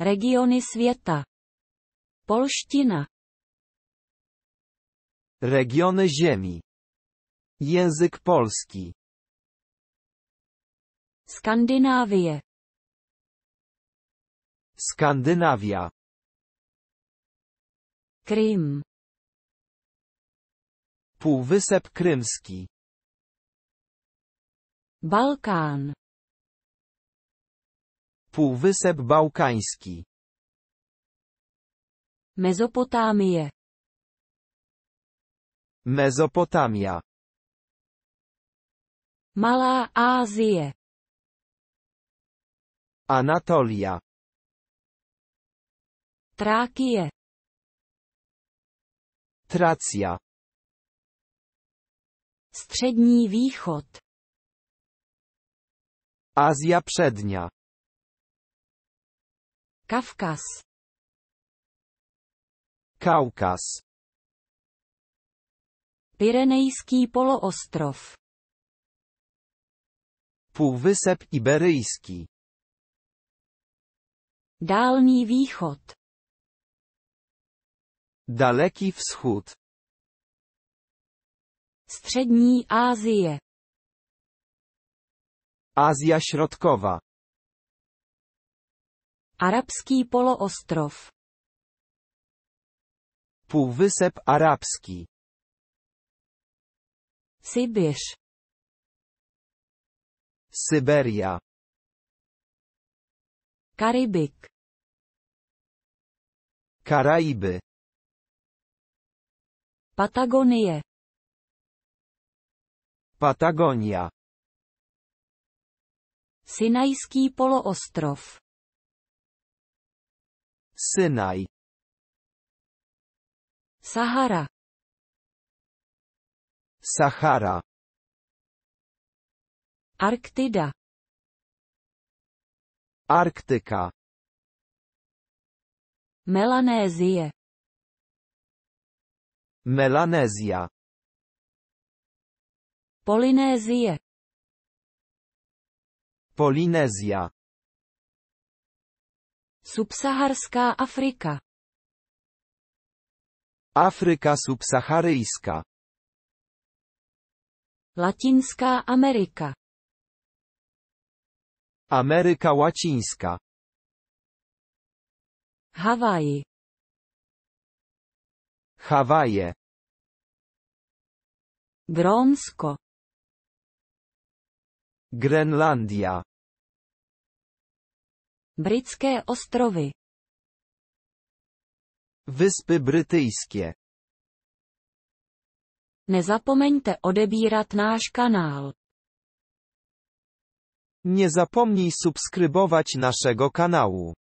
Regiony świata, Polština. Regiony ziemi. Język polski. Skandynawie. Skandynawia. Krym. Półwysep Krymski. Balkan. Półwysep Bałkański. Mezopotámie. Mezopotamia. Malá Ázie. Anatolia. Trákie. Tracia. Střední východ. Azja přední. Kavkaz. Kaukaz. Pyrenejský poloostrov. Půvysep Iberijský. Dálný východ. Daleký vzchod. Střední Ázie. Ázia Środkowa. Arabský poloostrov. Półwysep Arabský. Sybiř. Siberia. Karibik. Karaiby. Patagonie. Patagonia. Sinajský poloostrov. Sinai. Sahara. Sahara. Arktida. Arktika. Melanézie. Melanézia. Polynézie. Polynézia. Subsaharská Afrika. Afrika subsaharyjská. Latinská Amerika. Amerika latinská. Havaj. Havaje. Grónsko. Grenlandia. Brytyjskie ostrovy. Wyspy Brytyjskie. Nezapomeňte odebírat náš kanál. Nie zapomnij subskrybować naszego kanału.